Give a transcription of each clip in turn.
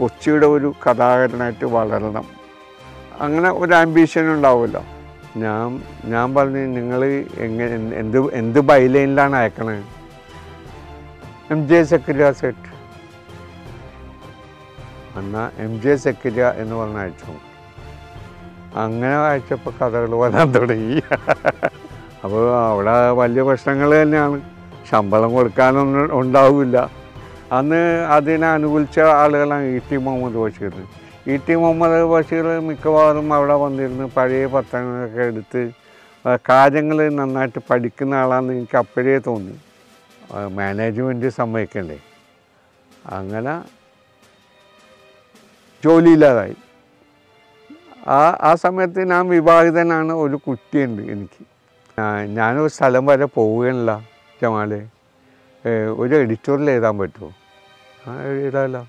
കൊച്ചിയുടെ ഒരു കഥാകാരനായിട്ട് വളരണം അങ്ങനെ ഒരു ആംബിഷൻ ഉണ്ടാവുമല്ലോ ഞാൻ ഞാൻ പറഞ്ഞു നിങ്ങൾ എങ്ങനെ എന്ത് എന്ത് ബൈലൈനിലാണ് അയക്കണത് എം ജെ സെക്രിയ സെറ്റ് എന്നാൽ എം ജെ സെക്രിയ എന്ന് പറഞ്ഞ അയച്ചു അങ്ങനെ വായിച്ചപ്പോൾ കഥകൾ വരാൻ തുടങ്ങി അപ്പോൾ അവിടെ വലിയ പ്രശ്നങ്ങൾ തന്നെയാണ് ശമ്പളം കൊടുക്കാനൊന്നും ഉണ്ടാവില്ല അന്ന് അതിനെ അനുകൂലിച്ച ആളുകളാണ് E T Muhammad Basheer E T Muhammad Basheer മിക്കവാറും അവിടെ വന്നിരുന്ന് പഴയ പത്രങ്ങളൊക്കെ എടുത്ത് കാര്യങ്ങൾ നന്നായിട്ട് പഠിക്കുന്ന ആളാണെന്ന് എനിക്ക് അപ്പോഴേ തോന്നി മാനേജ്മെൻറ്റ് സമ്മതിക്കണ്ടേ അങ്ങനെ ജോലിയില്ലാതായി ആ ആ സമയത്ത് ഞാൻ വിവാഹിതനാണ് ഒരു കുട്ടിയുണ്ട് എനിക്ക് ഞാനൊരു സ്ഥലം വരെ പോവുകയല്ല ജമാലേ ഒരു എഡിറ്റോറിൽ എഴുതാൻ പറ്റുമോ ആ എഴുതാമല്ലോ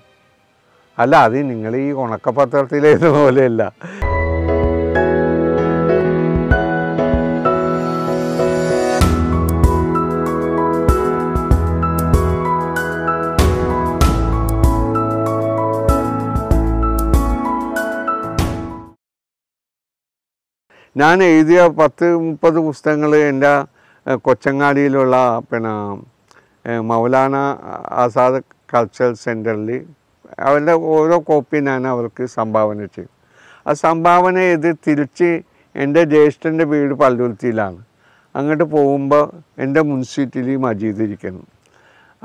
അല്ല അത് നിങ്ങൾ ഈ ഉണക്കപത്രത്തിൽ എഴുതുന്ന പോലെയല്ല ഞാൻ എഴുതിയ പത്ത് മുപ്പത് പുസ്തകങ്ങൾ എൻ്റെ കൊച്ചങ്ങാടിയിലുള്ള പിന്നെ മൗലാന ആസാദ് കൾച്ചറൽ സെൻറ്ററിൽ അവരുടെ ഓരോ കോപ്പി ഞാൻ അവർക്ക് സംഭാവന ചെയ്യും ആ സംഭാവന ചെയ്ത് തിരിച്ച് എൻ്റെ ജ്യേഷ്ഠൻ്റെ വീട് പള്ളുരുത്തിയിലാണ് അങ്ങോട്ട് പോകുമ്പോൾ എൻ്റെ മുൻസീറ്റിൽ മജീദ് ഇരിക്കുന്നു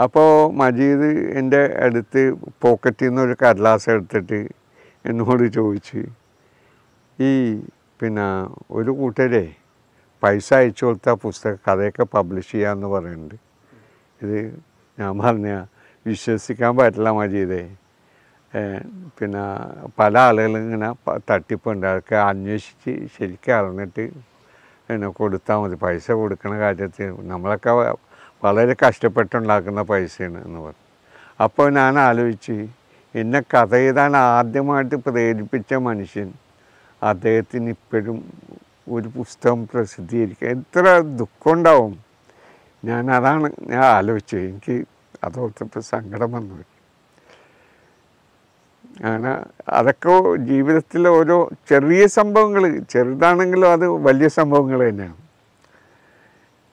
അപ്പോൾ മജീദ് എൻ്റെ അടുത്ത് പോക്കറ്റിൽ നിന്നൊരു കടലാസ് എടുത്തിട്ട് എന്നോട് ചോദിച്ച് ഈ പിന്നെ ഒരു കൂട്ടരെ പൈസ അയച്ചു കൊടുത്ത പുസ്തക കഥയൊക്കെ പബ്ലിഷ് ചെയ്യാമെന്ന് പറയുന്നുണ്ട് ഇത് ഞാൻ പറഞ്ഞ വിശ്വസിക്കാൻ പറ്റില്ല മജീദേ പിന്നെ പല ആളുകളും ഇങ്ങനെ തട്ടിപ്പുണ്ട് അതൊക്കെ അന്വേഷിച്ച് ശരിക്കും അറിഞ്ഞിട്ട് പിന്നെ കൊടുത്താൽ മതി പൈസ കൊടുക്കുന്ന കാര്യത്തിൽ നമ്മളൊക്കെ വളരെ കഷ്ടപ്പെട്ടുണ്ടാക്കുന്ന പൈസയാണ് എന്ന് പറഞ്ഞു അപ്പോൾ ഞാൻ ആലോചിച്ച് എന്നെ കഥ എഴുതാൻ ആദ്യമായിട്ട് പ്രേരിപ്പിച്ച മനുഷ്യൻ അദ്ദേഹത്തിന് ഇപ്പോഴും ഒരു പുസ്തകം പ്രസിദ്ധീകരിക്കുക എത്ര ദുഃഖമുണ്ടാവും ഞാൻ അതാണ് ഞാൻ ആലോചിച്ചു എനിക്ക് അതോർത്തപ്പോൾ സങ്കടം വന്നു അങ്ങനെ അതൊക്കെ ജീവിതത്തിലെ ഓരോ ചെറിയ സംഭവങ്ങൾ ചെറുതാണെങ്കിലും അത് വലിയ സംഭവങ്ങൾ തന്നെയാണ്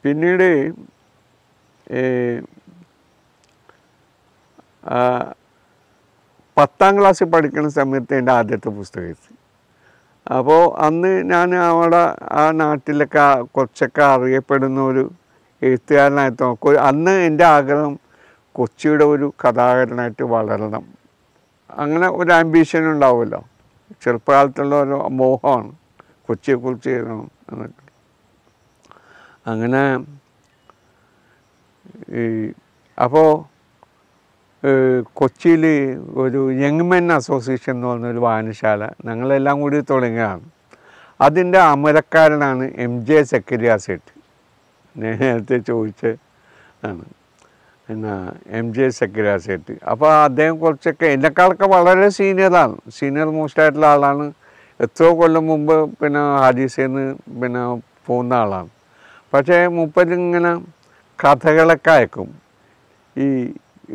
പിന്നീട് പത്താം ക്ലാസ്സിൽ പഠിക്കുന്ന സമയത്ത് എൻ്റെ ആദ്യത്തെ പുസ്തകം അപ്പോൾ അന്ന് ഞാൻ അവിടെ ആ നാട്ടിലൊക്കെ കുറച്ചൊക്കെ അറിയപ്പെടുന്ന ഒരു എഴുത്തുകാരനായിട്ട് നോക്കും അന്ന് എൻ്റെ ആഗ്രഹം കൊച്ചിയുടെ ഒരു കഥാകാരനായിട്ട് വളരണം അങ്ങനെ ഒരു ആംബിഷൻ ഉണ്ടാവുമല്ലോ ചെറുപ്പകാലത്തുള്ള ഒരു മോഹമാണ് കൊച്ചിയെക്കുറിച്ച് എഴുതണം എന്നൊക്കെ അങ്ങനെ ഈ അപ്പോൾ കൊച്ചിയിൽ ഒരു യങ് മെൻ അസോസിയേഷൻ എന്ന് പറഞ്ഞൊരു വായനശാല ഞങ്ങളെല്ലാം കൂടി തുടങ്ങിയതാണ് അതിൻ്റെ അമരക്കാരനാണ് എം ജെ സെക്കരിയ നേരത്തെ ചോദിച്ച ആണ് എന്നാ എം ജെ സെക്രട്ടേറിയറ്റ് അപ്പോൾ അദ്ദേഹം കുറച്ചൊക്കെ എന്നെക്കാളൊക്കെ വളരെ സീനിയറാണ് സീനിയർ മോസ്റ്റ് ആയിട്ടുള്ള ആളാണ് എത്രയോ കൊല്ലം മുമ്പ് പിന്നെ ഹാജീസേന്ന് പിന്നെ പോകുന്ന ആളാണ് പക്ഷേ മുപ്പതിങ്ങനെ കഥകളൊക്കെ അയക്കും ഈ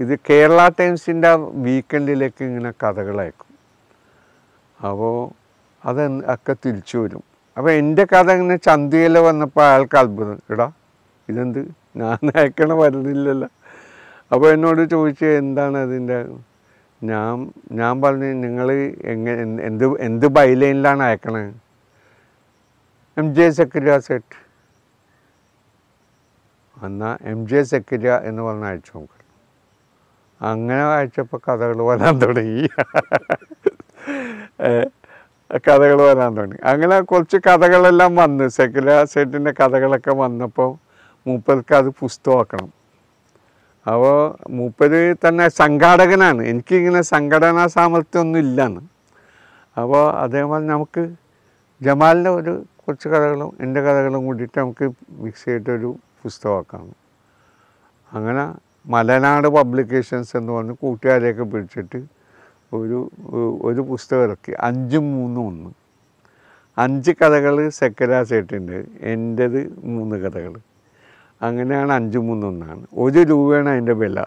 ഇത് കേരള ടൈംസിൻ്റെ വീക്കെൻഡിലേക്ക് ഇങ്ങനെ കഥകൾ അയക്കും അപ്പോൾ അത് ഒക്കെ തിരിച്ചു വരും അപ്പോൾ എൻ്റെ കഥ ഇങ്ങനെ ചന്തയിൽ വന്നപ്പോൾ അയാൾക്ക് അത്ഭുതം ഇടാ ഇതെന്ത് ഞാൻ അയക്കണ വരുന്നില്ലല്ലോ അപ്പോൾ എന്നോട് ചോദിച്ച് എന്താണ് അതിൻ്റെ ഞാൻ ഞാൻ പറഞ്ഞു നിങ്ങൾ എങ്ങനെ എന്ത് എന്ത് ബൈലൈനിലാണ് അയക്കണത് എം ജെ സെക്രിയ സെറ്റ് എന്നാൽ എം ജെ സെക്രിയ എന്ന് പറഞ്ഞ അയച്ചു നോക്ക അങ്ങനെ അയച്ചപ്പോൾ കഥകൾ വരാൻ തുടങ്ങി കഥകൾ വരാൻ തുടങ്ങി അങ്ങനെ കുറച്ച് കഥകളെല്ലാം വന്ന് സെക്രിയ സെറ്റിൻ്റെ കഥകളൊക്കെ വന്നപ്പോൾ മൂപ്പർക്ക് അത് പുസ്തകമാക്കണം അപ്പോൾ മൂപ്പര് തന്നെ സംഘാടകനാണ് എനിക്കിങ്ങനെ സംഘടനാ സാമർഥ്യമൊന്നും ഇല്ലാന്ന് അപ്പോൾ അതേപോലെ നമുക്ക് ജമാലിൻ്റെ ഒരു കുറച്ച് കഥകളും എൻ്റെ കഥകളും കൂടിയിട്ട് നമുക്ക് മിക്സ് ചെയ്തിട്ടൊരു പുസ്തകമാക്കാം അങ്ങനെ മലനാട് പബ്ലിക്കേഷൻസ് എന്ന് പറഞ്ഞ് കൂട്ടുകാരെയൊക്കെ പിടിച്ചിട്ട് ഒരു ഒരു പുസ്തകം ഇറക്കി അഞ്ചും മൂന്നും ഒന്ന് അഞ്ച് കഥകൾ സെക്കരാ ചേട്ടുണ്ട് എൻ്റേത് മൂന്ന് കഥകൾ അങ്ങനെയാണ് അഞ്ച് മൂന്നൊന്നാണ് ഒരു രൂപയാണ് അതിൻ്റെ വില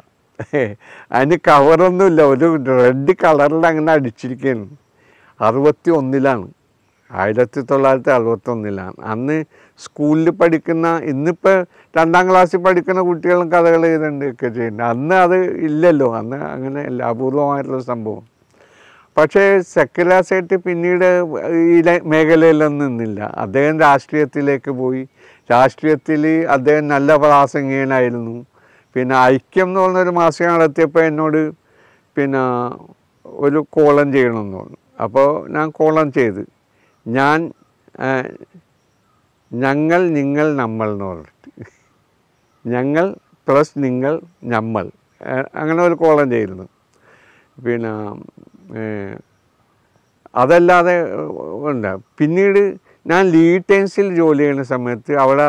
അതിന് കവറൊന്നുമില്ല ഒരു റെഡ് കളറിൽ അങ്ങനെ അടിച്ചിരിക്കുകയാണ് അറുപത്തി ഒന്നിലാണ് ആയിരത്തി തൊള്ളായിരത്തി ഒന്നിലാണ് അന്ന് സ്കൂളിൽ പഠിക്കുന്ന ഇന്നിപ്പോൾ രണ്ടാം ക്ലാസ്സിൽ പഠിക്കുന്ന കുട്ടികളും കഥകൾ എഴുതുന്നുണ്ട് ഒക്കെ ചെയ്യുന്നുണ്ട് അന്ന് അത് ഇല്ലല്ലോ അന്ന് അങ്ങനെ അപൂർവമായിട്ടുള്ള സംഭവം പക്ഷേ സെക്കുലർ സെറ്റ് പിന്നീട് ഈ മേഖലയിലൊന്നും നിന്നില്ല അദ്ദേഹം രാഷ്ട്രീയത്തിലേക്ക് പോയി രാഷ്ട്രീയത്തിൽ അദ്ദേഹം നല്ല പ്രാസംഗികനായിരുന്നു പിന്നെ ഐക്യം എന്ന് പറഞ്ഞൊരു മാസിക നടത്തിയപ്പോൾ എന്നോട് പിന്നെ ഒരു കോളം ചെയ്യണമെന്ന് പറഞ്ഞു അപ്പോൾ ഞാൻ കോളം ചെയ്ത് ഞാൻ ഞങ്ങൾ നിങ്ങൾ നമ്മൾ എന്ന് പറഞ്ഞിട്ട് ഞങ്ങൾ പ്ലസ് നിങ്ങൾ നമ്മൾ അങ്ങനെ ഒരു കോളം ചെയ്തിരുന്നു പിന്നെ അതല്ലാതെ ഉണ്ട് പിന്നീട് ഞാൻ ലീഡ് ടൈംസിൽ ജോലി ചെയ്യുന്ന സമയത്ത് അവിടെ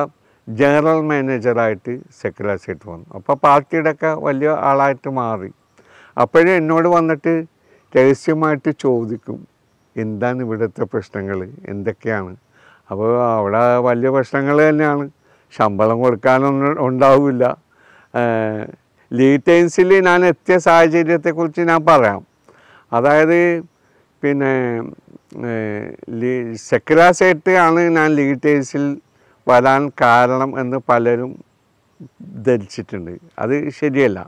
ജനറൽ മാനേജറായിട്ട് സെക്രട്ടറിയേറ്റ് വന്നു അപ്പോൾ പാർട്ടിയുടെ ഒക്കെ വലിയ ആളായിട്ട് മാറി അപ്പോഴേ എന്നോട് വന്നിട്ട് രഹസ്യമായിട്ട് ചോദിക്കും എന്താണ് ഇവിടുത്തെ പ്രശ്നങ്ങൾ എന്തൊക്കെയാണ് അപ്പോൾ അവിടെ വലിയ പ്രശ്നങ്ങൾ തന്നെയാണ് ശമ്പളം കൊടുക്കാനൊന്നും ഉണ്ടാവില്ല ടെൻസിൽ ഞാൻ എത്തിയ സാഹചര്യത്തെക്കുറിച്ച് ഞാൻ പറയാം അതായത് പിന്നെ സെക്രാസേറ്റ് ആണ് ഞാൻ ലീഗേഴ്സിൽ വരാൻ കാരണം എന്ന് പലരും ധരിച്ചിട്ടുണ്ട് അത് ശരിയല്ല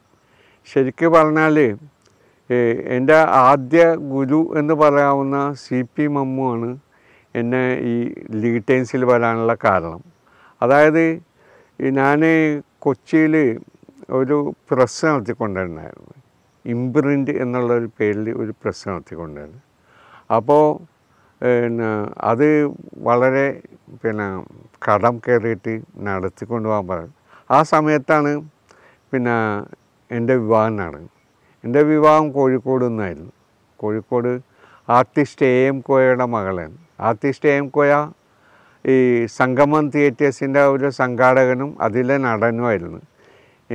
ശരിക്കും പറഞ്ഞാൽ എൻ്റെ ആദ്യ ഗുരു എന്ന് പറയാവുന്ന സി പി മമ്മുവാണ് എന്നെ ഈ ലീഗേഴ്സിൽ വരാനുള്ള കാരണം അതായത് ഞാൻ കൊച്ചിയിൽ ഒരു പ്രസ് നടത്തിക്കൊണ്ടിരുന്നായിരുന്നു ഇമ്പ്രിൻ്റ് എന്നുള്ള ഒരു പേരിൽ ഒരു പ്രശ്നം നടത്തിക്കൊണ്ടാണ് അപ്പോൾ പിന്നെ അത് വളരെ പിന്നെ കടം കയറിയിട്ട് നടത്തിക്കൊണ്ട് പോകാൻ പറഞ്ഞു ആ സമയത്താണ് പിന്നെ എൻ്റെ വിവാഹം നടന്നത് എൻ്റെ വിവാഹം കോഴിക്കോട് നിന്നായിരുന്നു കോഴിക്കോട് ആർട്ടിസ്റ്റ് എ എം കോയയുടെ മകളാണ് ആർട്ടിസ്റ്റ് എ എം കോയ ഈ സംഗമം തിയേറ്റേഴ്സിൻ്റെ ഒരു സംഘാടകനും അതിലെ നടനുമായിരുന്നു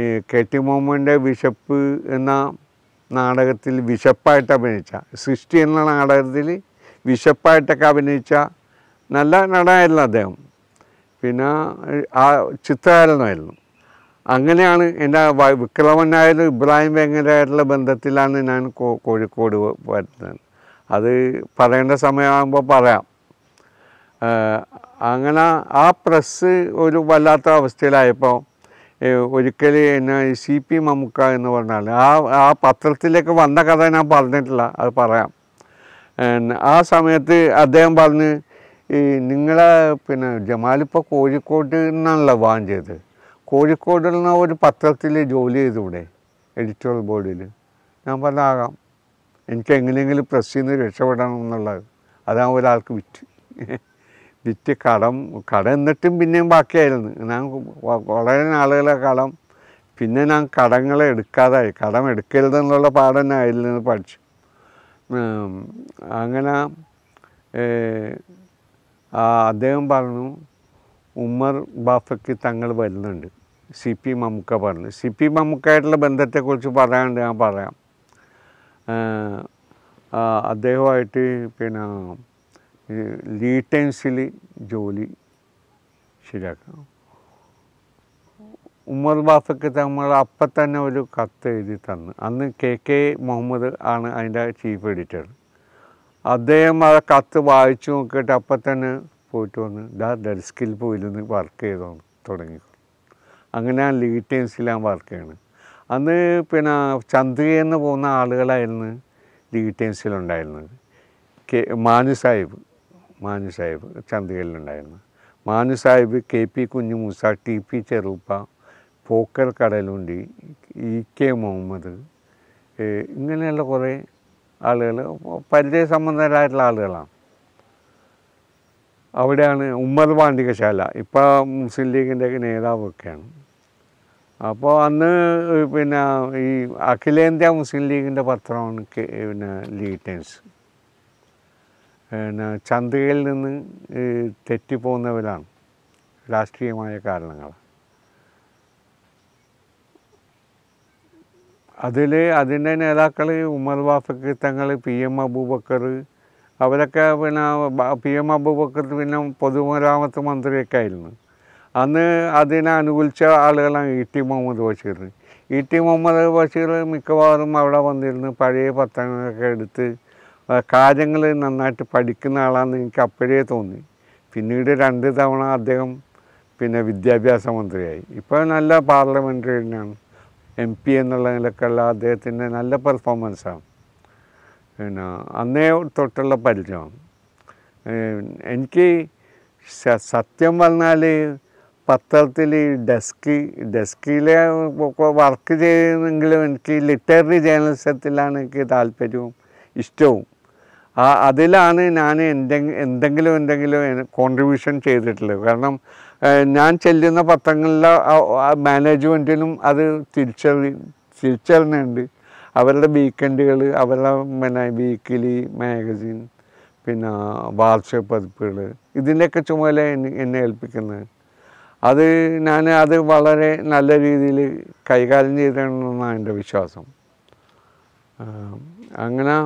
ഈ കെ ടി ബിഷപ്പ് എന്ന നാടകത്തിൽ വിശപ്പായിട്ട് അഭിനയിച്ച സൃഷ്ടി എന്ന നാടകത്തിൽ വിശപ്പായിട്ടൊക്കെ അഭിനയിച്ച നല്ല നടനായിരുന്നു അദ്ദേഹം പിന്നെ ആ ചിത്രകാരനായിരുന്നു അങ്ങനെയാണ് എൻ്റെ വിക്രമനായാലും ഇബ്രാഹിം വെങ്ങലായിട്ടുള്ള ബന്ധത്തിലാണ് ഞാൻ കോഴിക്കോട് വരുന്നത് അത് പറയേണ്ട സമയമാകുമ്പോൾ പറയാം അങ്ങനെ ആ പ്രസ് ഒരു വല്ലാത്ത അവസ്ഥയിലായപ്പോൾ ഒരിക്കൽ എന്നാ സി പി മമുക്ക എന്ന് പറഞ്ഞാൽ ആ ആ പത്രത്തിലേക്ക് വന്ന കഥ ഞാൻ പറഞ്ഞിട്ടില്ല അത് പറയാം ആ സമയത്ത് അദ്ദേഹം പറഞ്ഞ് ഈ നിങ്ങളെ പിന്നെ ജമാലിപ്പോൾ കോഴിക്കോട് നിന്നാണല്ലോ ചെയ്ത് കോഴിക്കോടിൽ നിന്ന് ഒരു പത്രത്തിൽ ജോലി ചെയ്തൂടെ എഡിറ്റോറിയൽ ബോർഡിൽ ഞാൻ പറഞ്ഞാകാം എനിക്ക് എങ്ങനെയെങ്കിലും പ്രസ് ചെയ്യുന്ന രക്ഷപ്പെടണം എന്നുള്ളത് അതാ ഒരാൾക്ക് വിറ്റ് വിറ്റ് കടം കടം എന്നിട്ടും പിന്നെയും ബാക്കിയായിരുന്നു ഞാൻ വളരെ നാളുകളെ കടം പിന്നെ ഞാൻ കടങ്ങൾ എടുക്കാതായി കടം എടുക്കരുതെന്നുള്ള പാഠം തന്നെ അതിൽ നിന്ന് പഠിച്ചു അങ്ങനെ അദ്ദേഹം പറഞ്ഞു ഉമ്മർ ബാഫയ്ക്ക് തങ്ങൾ വരുന്നുണ്ട് സി പി മമ്മുക്ക പറഞ്ഞു സി പി മമ്മുക്കായിട്ടുള്ള ബന്ധത്തെക്കുറിച്ച് പറയാണ്ട് ഞാൻ പറയാം അദ്ദേഹമായിട്ട് പിന്നെ ലീറ്റൻസിൽ ജോലി ശരിയാക്കണം ഉമ്മർ ബാഫയ്ക്ക് നമ്മൾ അപ്പം തന്നെ ഒരു കത്ത് എഴുതി തന്നു അന്ന് കെ കെ മുഹമ്മദ് ആണ് അതിൻ്റെ ചീഫ് എഡിറ്റർ അദ്ദേഹം ആ കത്ത് വായിച്ചു നോക്കിയിട്ട് അപ്പം തന്നെ പോയിട്ട് വന്ന് ഡാ ഡെസ്കിൽ പോയിരുന്ന് വർക്ക് ചെയ്തു തുടങ്ങി അങ്ങനെ ആ ലീറ്റൻസിൽ ഞാൻ വർക്ക് ചെയ്യണം അന്ന് പിന്നെ ചന്ദ്രയെന്ന് പോകുന്ന ആളുകളായിരുന്നു ലീറ്റൻസിലുണ്ടായിരുന്നത് കെ മാനു സാഹിബ് മാനു സാഹിബ് ചന്തയിലുണ്ടായിരുന്നു Manu Sahib K P Kunhimoosa T P ചെറുപ്പ പോക്കൽ കടലുണ്ടി ഇ കെ മുഹമ്മദ് ഇങ്ങനെയുള്ള കുറേ ആളുകൾ സംബന്ധരായിട്ടുള്ള ആളുകളാണ് അവിടെയാണ് ഉമ്മർ പാണ്ഡികശാല ഇപ്പോൾ മുസ്ലിം ലീഗിൻ്റെ നേതാവൊക്കെയാണ് അപ്പോൾ അന്ന് പിന്നെ ഈ അഖിലേന്ത്യാ മുസ്ലിം ലീഗിൻ്റെ പത്രമാണ് പിന്നെ ലീഗ് ടൈംസ് പിന്നെ ചന്തയിൽ നിന്ന് തെറ്റിപ്പോകുന്നവരാണ് രാഷ്ട്രീയമായ കാരണങ്ങൾ അതിൽ അതിൻ്റെ നേതാക്കൾ ഉമ്മർ വാഫക്ക് തങ്ങൾ പി എം അബൂബക്കർ അവരൊക്കെ പിന്നെ പി എം അബൂബക്കർ പിന്നെ പൊതുമരാമത്ത് മന്ത്രിയൊക്കെ ആയിരുന്നു അന്ന് അതിനെ അനുകൂലിച്ച ആളുകളാണ് E T Muhammad Basheer E T Muhammad Basheer മിക്കവാറും അവിടെ വന്നിരുന്നു പഴയ പത്രങ്ങളൊക്കെ എടുത്ത് കാര്യങ്ങൾ നന്നായിട്ട് പഠിക്കുന്ന ആളാണെന്ന് എനിക്ക് അപ്പോഴേ തോന്നി പിന്നീട് രണ്ട് തവണ അദ്ദേഹം പിന്നെ വിദ്യാഭ്യാസ മന്ത്രിയായി ഇപ്പോൾ നല്ല പാർലമെൻ്ററിയനാണ് എം പി എന്നുള്ള നിലക്കുള്ള അദ്ദേഹത്തിൻ്റെ നല്ല പെർഫോമൻസാണ് പിന്നെ അന്നേ തൊട്ടുള്ള പരിചയമാണ് എനിക്ക് സത്യം പറഞ്ഞാൽ പത്രത്തിൽ ഡെസ്ക് ഡെസ്കിലെ വർക്ക് ചെയ്യുന്നെങ്കിലും എനിക്ക് ലിറ്റററി ജേർണലിസത്തിലാണ് എനിക്ക് താല്പര്യവും ഇഷ്ടവും ആ അതിലാണ് ഞാൻ എന്തെങ്കിലും എന്തെങ്കിലും എന്തെങ്കിലും കോൺട്രിബ്യൂഷൻ ചെയ്തിട്ടുള്ളത് കാരണം ഞാൻ ചെല്ലുന്ന പത്രങ്ങളിലെ മാനേജ്മെൻറ്റിനും അത് തിരിച്ചറി തിരിച്ചറിഞ്ഞുണ്ട് അവരുടെ വീക്കെൻഡുകൾ അവരുടെ പിന്നെ വീക്കിലി മാഗസിൻ പിന്നെ വാർഷിക പതിപ്പുകൾ ഇതിൻ്റെയൊക്കെ ചുമതല എന്നെ ഏൽപ്പിക്കുന്നത് അത് ഞാൻ അത് വളരെ നല്ല രീതിയിൽ കൈകാര്യം ചെയ്തിട്ടുണ്ടെന്നാണ് എൻ്റെ വിശ്വാസം അങ്ങനെ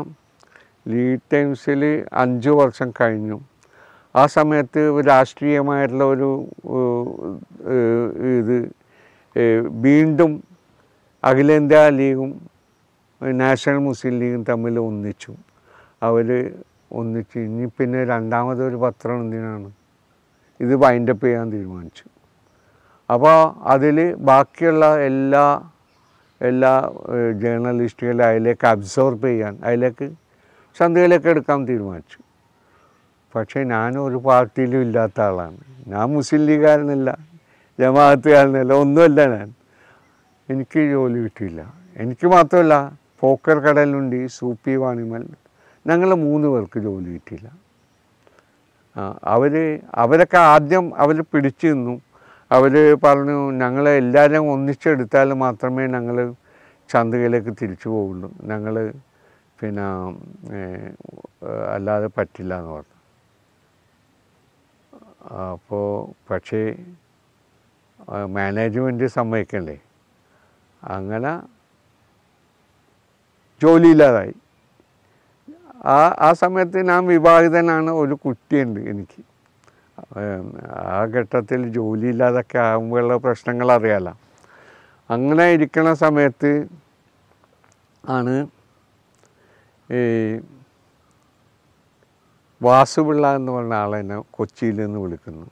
ലീഡ് ടൈംസിൽ അഞ്ച് വർഷം കഴിഞ്ഞു ആ സമയത്ത് രാഷ്ട്രീയമായിട്ടുള്ള ഒരു ഇത് വീണ്ടും അഖിലേന്ത്യാ ലീഗും നാഷണൽ മുസ്ലിം ലീഗും തമ്മിൽ ഒന്നിച്ചു അവർ ഒന്നിച്ച് ഇനി പിന്നെ രണ്ടാമതൊരു പത്രം എന്തിനാണ് ഇത് വൈൻഡപ്പ് ചെയ്യാൻ തീരുമാനിച്ചു അപ്പോൾ അതിൽ ബാക്കിയുള്ള എല്ലാ എല്ലാ ജേർണലിസ്റ്റുകളെ അതിലേക്ക് അബ്സോർബ് ചെയ്യാൻ അതിലേക്ക് ചന്തയിലൊക്കെ എടുക്കാൻ തീരുമാനിച്ചു പക്ഷേ ഞാൻ ഒരു പാർട്ടിയിലും ഇല്ലാത്ത ആളാണ് ഞാൻ മുസ്ലിം ലീഗുകാരനല്ല ജമാഅത്തുകാരനല്ല ഒന്നുമല്ല ഞാൻ എനിക്ക് ജോലി കിട്ടിയില്ല എനിക്ക് മാത്രമല്ല പോക്കർ കടലുണ്ട് സൂപ്പി വാണിമൽ ഞങ്ങൾ മൂന്ന് പേർക്ക് ജോലി കിട്ടിയില്ല അവർ അവരൊക്കെ ആദ്യം അവർ പിടിച്ചു നിന്നു അവർ പറഞ്ഞു ഞങ്ങളെ എല്ലാവരും ഒന്നിച്ചെടുത്താൽ മാത്രമേ ഞങ്ങൾ ചന്തയിലേക്ക് തിരിച്ചു പോകുള്ളൂ ഞങ്ങൾ പിന്നെ അല്ലാതെ പറ്റില്ല എന്ന് പറഞ്ഞു അപ്പോൾ പക്ഷേ മാനേജ്മെൻറ്റ് സമ്മതിക്കണ്ടേ അങ്ങനെ ജോലിയില്ലാതായി ആ ആ സമയത്ത് ഞാൻ വിവാഹിതനാണ് ഒരു കുട്ടിയുണ്ട് എനിക്ക് ആ ഘട്ടത്തിൽ ജോലിയില്ലാതൊക്കെ ആകുമ്പോഴുള്ള പ്രശ്നങ്ങൾ അറിയാലോ അങ്ങനെ ഇരിക്കുന്ന സമയത്ത് ആണ് ഈ വാസുപിള്ള എന്ന് പറഞ്ഞ ആളെന്നെ കൊച്ചിയിൽ നിന്ന് വിളിക്കുന്നു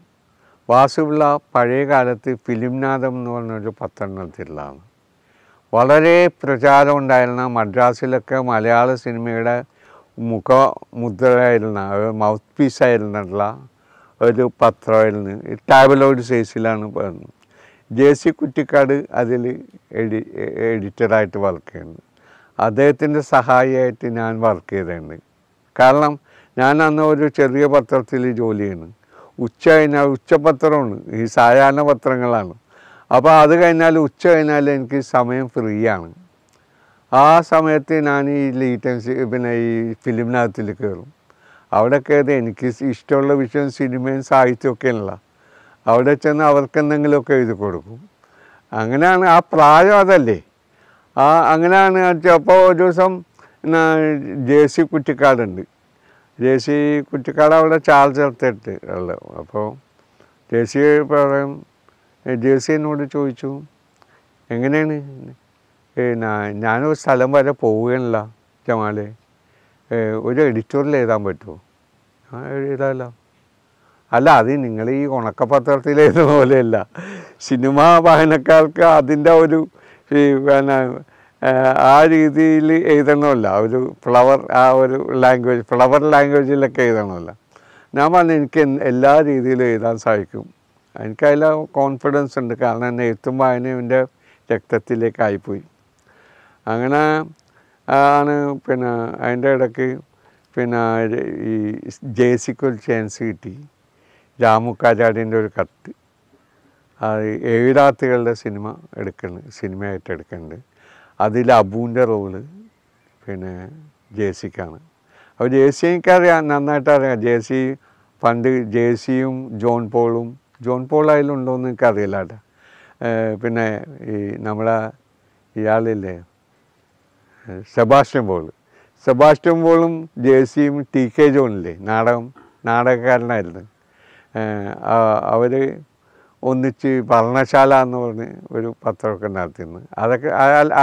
വാസുപിള്ള പഴയ കാലത്ത് ഫിലിംനാഥം എന്ന് പറഞ്ഞൊരു പത്തെണ്ണത്തിലാണ് വളരെ പ്രചാരം ഉണ്ടായിരുന്ന മദ്രാസിലൊക്കെ മലയാള സിനിമയുടെ മുഖമുദ്രയായിരുന്ന മൗത്ത് പീസായിരുന്നുള്ള ഒരു പത്രമായിരുന്നു ടാബ്ലോയിഡ് സൈസിലാണ് പറഞ്ഞത് ജെ സി കുറ്റിക്കാട് അതിൽ എഡി എഡിറ്ററായിട്ട് വർക്ക് ചെയ്യുന്നത് അദ്ദേഹത്തിൻ്റെ സഹായിയായിട്ട് ഞാൻ വർക്ക് ചെയ്തിട്ടുണ്ട് കാരണം ഞാൻ അന്ന് ഒരു ചെറിയ പത്രത്തിൽ ജോലി ചെയ്യുന്നു ഉച്ച കഴിഞ്ഞാൽ ഉച്ചപത്രമാണ് ഈ സാധാരണ പത്രങ്ങളാണ് അപ്പോൾ അത് കഴിഞ്ഞാൽ ഉച്ച കഴിഞ്ഞാൽ എനിക്ക് സമയം ഫ്രീ ആണ് ആ സമയത്ത് ഞാൻ ഈ ലീറ്റൻസ് പിന്നെ ഈ ഫിലിമിനകത്തിൽ കയറും അവിടെ കയറി എനിക്ക് ഇഷ്ടമുള്ള വിഷയം സിനിമയും സാഹിത്യമൊക്കെ അല്ല അവിടെ ചെന്ന് അവർക്ക് എന്തെങ്കിലുമൊക്കെ എഴുതി കൊടുക്കും അങ്ങനെയാണ് ആ പ്രായം അതല്ലേ ആ അങ്ങനെയാണ് അപ്പോൾ ഒരു ദിവസം ജെ സി കുറ്റിക്കാടുണ്ട് ജെ സി കുറ്റിക്കാട് അവിടെ ചാർജ് ചേർത്തിട്ട് ഉള്ളത് അപ്പോൾ ജെ സി പറയും ജെ സി എന്നോട് ചോദിച്ചു എങ്ങനെയാണ് ഞാനൊരു സ്ഥലം വരെ പോവുകയാണല്ല ജമാലെ ഒരു എഡിറ്റോറിയൽ എഴുതാൻ പറ്റുമോ ഞാൻ എഴുതാമല്ല അല്ല അത് നിങ്ങൾ ഈ ഉണക്കപത്രത്തിൽ എഴുതുന്ന പോലെയല്ല സിനിമ വായനക്കാർക്ക് അതിൻ്റെ ഒരു പിന്നെ ആ രീതിയിൽ എഴുതണമല്ല ഒരു ഫ്ലവർ ആ ഒരു ലാംഗ്വേജ് ഫ്ലവർ ലാംഗ്വേജിലൊക്കെ എഴുതണമല്ല ഞാൻ പറഞ്ഞു എനിക്ക് എല്ലാ രീതിയിലും എഴുതാൻ സാധിക്കും എനിക്കതിൽ കോൺഫിഡൻസ് ഉണ്ട് കാരണം എന്നെ എഴുത്തും വായനയും എൻ്റെ രക്തത്തിലേക്കായിപ്പോയി അങ്ങനെ ആണ് പിന്നെ അതിൻ്റെ ഇടയ്ക്ക് പിന്നെ ഈ ജേസിക്കൊരു ചാൻസ് കിട്ടി രാമു ഒരു കത്ത് എഴുതാത്തുകളുടെ സിനിമ എടുക്കുന്നുണ്ട് സിനിമയായിട്ട് എടുക്കുന്നുണ്ട് അതിൽ അബുവിൻ്റെ റോള് പിന്നെ സിക്കാണ് അപ്പോൾ ജേസിക്ക് അറിയാം നന്നായിട്ട് അറിയാം സി പണ്ട് സിയും ജോൺ പോളും ജോൺ പോൾ അതിലുണ്ടോ എന്ന് കേട്ടോ പിന്നെ ഈ നമ്മളെ ഇയാളില്ലേ സെബാസ്റ്റ്യൻ പോൾ സെബാസ്റ്റ്യൻ പോളും സിയും ടി കെ ജോണില്ലേ നാടകം നാടകക്കാരനായിരുന്നു അവർ ഒന്നിച്ച് ഭരണശാല എന്ന് പറഞ്ഞ് ഒരു പത്രമൊക്കെ നടത്തിയിരുന്നു അതൊക്കെ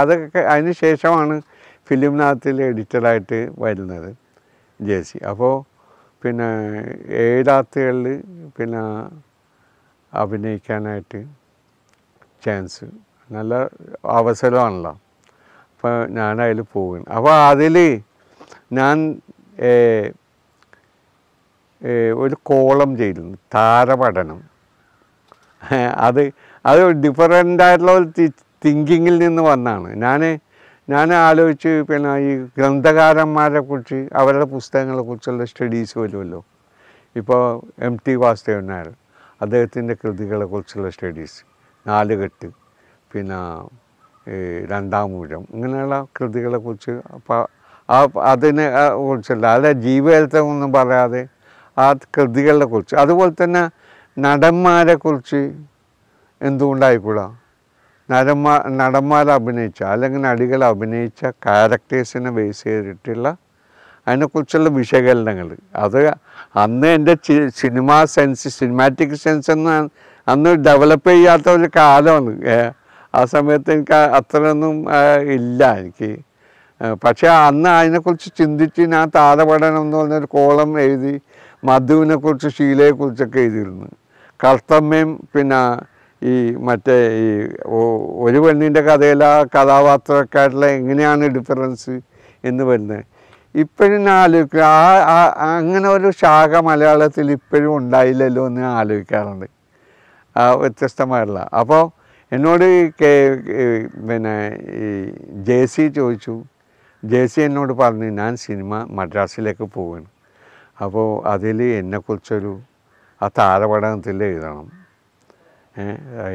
അതൊക്കെ അതിന് ശേഷമാണ് ഫിലിമിനകത്തിൽ എഡിറ്ററായിട്ട് വരുന്നത് സി അപ്പോൾ പിന്നെ ഏഴാത്തുകളിൽ പിന്നെ അഭിനയിക്കാനായിട്ട് ചാൻസ് നല്ല അവസരമാണല്ലോ അപ്പോൾ ഞാൻ അതിൽ പോകുന്നു അപ്പോൾ അതിൽ ഞാൻ ഒരു കോളം ചെയ്തിരുന്നു താരപഠനം അത് അത് ഡിഫറെൻ്റ് ആയിട്ടുള്ള ഒരു തിങ്കിങ്ങിൽ നിന്ന് വന്നാണ് ഞാൻ ഞാൻ ആലോചിച്ച് പിന്നെ ഈ ഗ്രന്ഥകാരന്മാരെ കുറിച്ച് അവരുടെ പുസ്തകങ്ങളെ കുറിച്ചുള്ള സ്റ്റഡീസ് വരുമല്ലോ ഇപ്പോൾ എം ടി വാസുദേവൻ നായർ അദ്ദേഹത്തിൻ്റെ കൃതികളെ കുറിച്ചുള്ള സ്റ്റഡീസ് നാലുകെട്ട് പിന്നെ രണ്ടാം മൂഴം ഇങ്ങനെയുള്ള കൃതികളെ കുറിച്ച് അപ്പോൾ ആ അതിനെ കുറിച്ചല്ല അല്ല ജീവചരിത്രം ഒന്നും പറയാതെ ആ കൃതികളെ കുറിച്ച് അതുപോലെ തന്നെ നടന്മാരെ കുറിച്ച് എന്തുകൊണ്ടായിക്കൂടാ നടന്മാർ നടന്മാർ അഭിനയിച്ച അല്ലെങ്കിൽ നടികൾ അഭിനയിച്ച ക്യാരക്ടേഴ്സിനെ ബേസ് ചെയ്തിട്ടുള്ള അതിനെക്കുറിച്ചുള്ള വിശകലനങ്ങൾ അത് അന്ന് എൻ്റെ സിനിമ സെൻസ് സിനിമാറ്റിക് സെൻസ് എന്ന് അന്ന് ഡെവലപ്പ് ചെയ്യാത്ത ഒരു കാലമാണ് ആ സമയത്ത് എനിക്ക് അത്രയൊന്നും ഇല്ല എനിക്ക് പക്ഷേ അന്ന് അതിനെക്കുറിച്ച് ചിന്തിച്ച് ഞാൻ താതപഠനം എന്ന് പറഞ്ഞൊരു കോളം എഴുതി മധുവിനെക്കുറിച്ച് ശീലയെക്കുറിച്ചൊക്കെ എഴുതിയിരുന്നു കർത്തമ്മയും പിന്നെ ഈ മറ്റേ ഈ ഒരു പെണ്ണിൻ്റെ കഥയിൽ ആ കഥാപാത്രക്കാരിലെ എങ്ങനെയാണ് ഡിഫറൻസ് എന്ന് വരുന്നത് ഇപ്പോഴും ഞാൻ ആലോചിക്കുക ആ അങ്ങനെ ഒരു ശാഖ മലയാളത്തിൽ ഇപ്പോഴും ഉണ്ടായില്ലല്ലോ എന്ന് ഞാൻ ആലോചിക്കാറുണ്ട് ആ വ്യത്യസ്തമായിട്ടുള്ള അപ്പോൾ എന്നോട് കെ പിന്നെ ഈ ജെ സി ചോദിച്ചു ജെ സി എന്നോട് പറഞ്ഞു ഞാൻ സിനിമ മദ്രാസിലേക്ക് പോവുകയാണ് അപ്പോൾ അതിൽ എന്നെക്കുറിച്ചൊരു ആ താരപഠനത്തിൽ എഴുതണം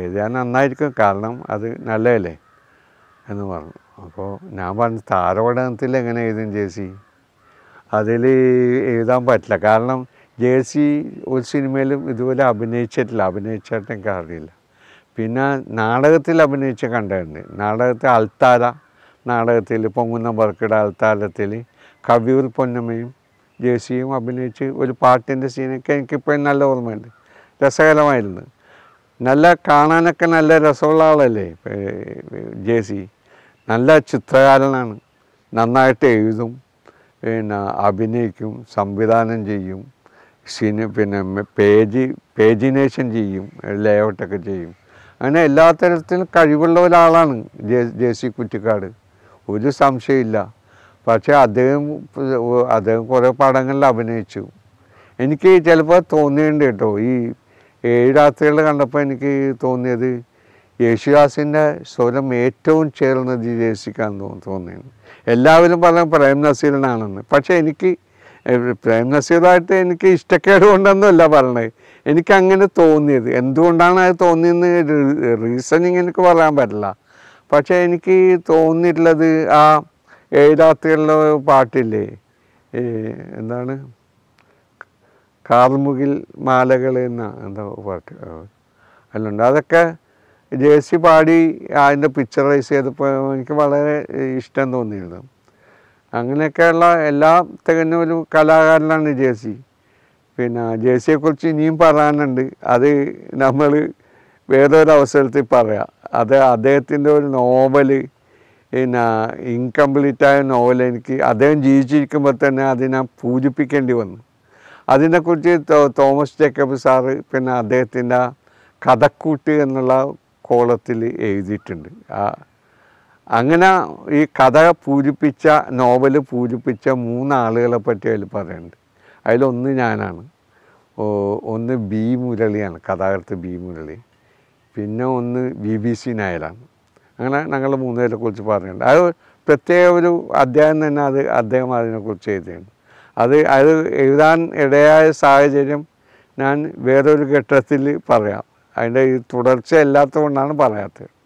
എഴുതാൻ നന്നായിരിക്കും കാരണം അത് നല്ലതല്ലേ എന്ന് പറഞ്ഞു അപ്പോൾ ഞാൻ പറഞ്ഞു താരപഠനത്തിൽ എങ്ങനെ എഴുതും ജേസി അതിൽ എഴുതാൻ പറ്റില്ല കാരണം ജേസി ഒരു സിനിമയിലും ഇതുപോലെ അഭിനയിച്ചിട്ടില്ല അഭിനയിച്ചിട്ട് എനിക്ക് അറിയില്ല പിന്നെ നാടകത്തിൽ അഭിനയിച്ച കണ്ടിട്ടുണ്ട് നാടകത്തിൽ അൽത്താര നാടകത്തിൽ പൊങ്ങുന്ന പറക്കിട അൽത്താരത്തിൽ കവിയൂർ പൊന്നമ്മയും ജേഴ്സിയും അഭിനയിച്ച് ഒരു പാട്ടിൻ്റെ സീനൊക്കെ എനിക്കിപ്പോഴും നല്ല ഓർമ്മയുണ്ട് രസകരമായിരുന്നു നല്ല കാണാനൊക്കെ നല്ല രസമുള്ള ആളല്ലേ ജേഴ്സി നല്ല ചിത്രകാരനാണ് നന്നായിട്ട് എഴുതും പിന്നെ അഭിനയിക്കും സംവിധാനം ചെയ്യും സിനി പിന്നെ പേജ് പേജിനേഷൻ ചെയ്യും ലേഔട്ടൊക്കെ ചെയ്യും അങ്ങനെ എല്ലാ തരത്തിലും കഴിവുള്ള ഒരാളാണ് ജെ ജെ സി കുറ്റിക്കാട് ഒരു സംശയമില്ല പക്ഷേ അദ്ദേഹം അദ്ദേഹം കുറേ പടങ്ങളിൽ അഭിനയിച്ചു എനിക്ക് ചിലപ്പോൾ തോന്നിയിട്ടുണ്ട് കേട്ടോ ഈ ഏഴ് രാത്രികൾ കണ്ടപ്പോൾ എനിക്ക് തോന്നിയത് യേശുദാസിൻ്റെ സ്വരം ഏറ്റവും ചേർന്നത് ജേസിക്കാന്ന് തോന്നിയത് എല്ലാവരും പറഞ്ഞ പ്രേം നസീറിനാണെന്ന് പക്ഷേ എനിക്ക് പ്രേം നസീറായിട്ട് എനിക്ക് ഇഷ്ടക്കേട് കൊണ്ടൊന്നുമല്ല പറഞ്ഞത് എനിക്കങ്ങനെ തോന്നിയത് എന്തുകൊണ്ടാണ് അത് തോന്നിയെന്ന് റീസണിങ് എനിക്ക് പറയാൻ പറ്റില്ല പക്ഷേ എനിക്ക് തോന്നിയിട്ടുള്ളത് ആ എഴുതാത്തുള്ള പാട്ടില്ലേ ഈ എന്താണ് കാർമുകിൽ മാലകൾ എന്ന എന്താ പാട്ട് അല്ലുണ്ട് അതൊക്കെ ജേഴ്സി പാടി അതിൻ്റെ പിക്ചറൈസ് ചെയ്തപ്പോൾ എനിക്ക് വളരെ ഇഷ്ടം തോന്നിയിരുന്നു അങ്ങനെയൊക്കെയുള്ള എല്ലാ തികഞ്ഞ ഒരു കലാകാരനാണ് ജേഴ്സി പിന്നെ ജേഴ്സിയെക്കുറിച്ച് ഇനിയും പറയാനുണ്ട് അത് നമ്മൾ വേറൊരവസരത്തിൽ അവസരത്തിൽ പറയാം അത് അദ്ദേഹത്തിൻ്റെ ഒരു നോവല് പിന്നെ ഇൻകംപ്ലീറ്റായ നോവൽ എനിക്ക് അദ്ദേഹം ജീവിച്ചിരിക്കുമ്പോൾ തന്നെ അതിനെ പൂജിപ്പിക്കേണ്ടി വന്നു അതിനെക്കുറിച്ച് തോമസ് ജേക്കബ് സാറ് പിന്നെ അദ്ദേഹത്തിൻ്റെ കഥക്കൂട്ട് എന്നുള്ള കോളത്തിൽ എഴുതിയിട്ടുണ്ട് ആ അങ്ങനെ ഈ കഥ പൂരിപ്പിച്ച നോവൽ പൂരിപ്പിച്ച മൂന്നാളുകളെ പറ്റി അതിൽ പറയുന്നുണ്ട് അതിലൊന്ന് ഞാനാണ് ഒന്ന് ബി മുരളിയാണ് കഥാകൃത്ത് ബി മുരളി പിന്നെ ഒന്ന് വി ബി സി നായരാണ് അങ്ങനെ ഞങ്ങൾ മൂന്നുപേരെക്കുറിച്ച് പറഞ്ഞിട്ടുണ്ട് അത് പ്രത്യേക ഒരു അധ്യായം തന്നെ അത് അദ്ദേഹം അതിനെക്കുറിച്ച് എഴുതിയുണ്ട് അത് അത് എഴുതാൻ ഇടയായ സാഹചര്യം ഞാൻ വേറൊരു ഘട്ടത്തിൽ പറയാം അതിൻ്റെ ഈ തുടർച്ച അല്ലാത്തതുകൊണ്ടാണ് പറയാത്തത്